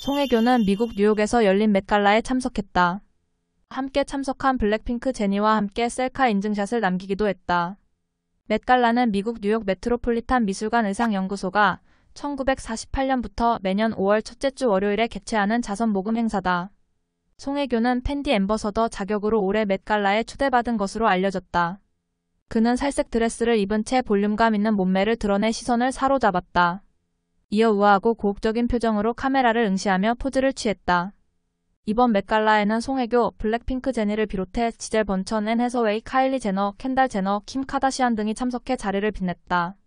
송혜교는 미국 뉴욕에서 열린 맷갈라에 참석했다. 함께 참석한 블랙핑크 제니와 함께 셀카 인증샷을 남기기도 했다. 맷갈라는 미국 뉴욕 메트로폴리탄 미술관 의상연구소가 1948년부터 매년 5월 첫째 주 월요일에 개최하는 자선 모금 행사다. 송혜교는 팬디 앰버서더 자격으로 올해 맷갈라에 초대받은 것으로 알려졌다. 그는 살색 드레스를 입은 채 볼륨감 있는 몸매를 드러내 시선을 사로잡았다. 이어 우아하고 고혹적인 표정으로 카메라를 응시하며 포즈를 취했다. 이번 맥갈라에는 송혜교, 블랙핑크 제니를 비롯해 지젤 번천 앤 해서웨이, 카일리 제너, 켄달 제너, 킴 카다시안 등이 참석해 자리를 빛냈다.